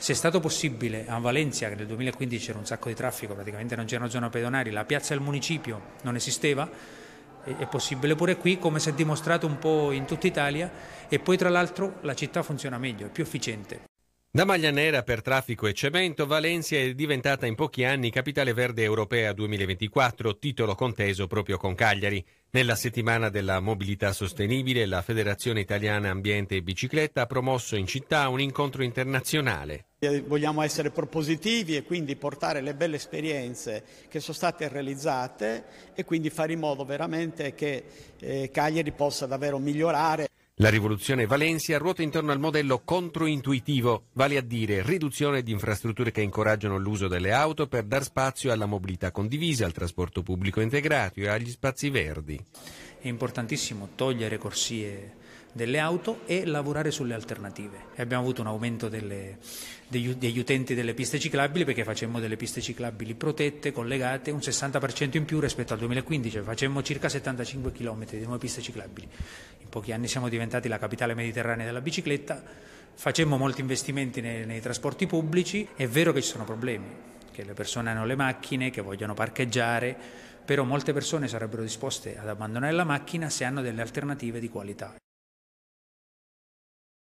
se è stato possibile a Valencia, che nel 2015 c'era un sacco di traffico, praticamente non c'erano zone pedonali, la piazza del municipio non esisteva, è possibile pure qui, come si è dimostrato un po' in tutta Italia, e poi tra l'altro la città funziona meglio, è più efficiente. Da maglia nera per traffico e cemento, Valencia è diventata in pochi anni capitale verde europea 2024, titolo conteso proprio con Cagliari. Nella settimana della mobilità sostenibile, la Federazione Italiana Ambiente e Bicicletta ha promosso in città un incontro internazionale. Vogliamo essere propositivi e quindi portare le belle esperienze che sono state realizzate e quindi fare in modo veramente che eh, Cagliari possa davvero migliorare. La rivoluzione Valencia ruota intorno al modello controintuitivo, vale a dire riduzione di infrastrutture che incoraggiano l'uso delle auto per dar spazio alla mobilità condivisa, al trasporto pubblico integrato e agli spazi verdi è importantissimo togliere corsie delle auto e lavorare sulle alternative. E abbiamo avuto un aumento delle, degli, degli, utenti delle piste ciclabili perché facemmo delle piste ciclabili protette, collegate, un 60% in più rispetto al 2015, facemmo circa 75 km di nuove piste ciclabili. In pochi anni siamo diventati la capitale mediterranea della bicicletta, facemmo molti investimenti nei, nei trasporti pubblici, è vero che ci sono problemi, che le persone hanno le macchine, che vogliono parcheggiare, però molte persone sarebbero disposte ad abbandonare la macchina se hanno delle alternative di qualità.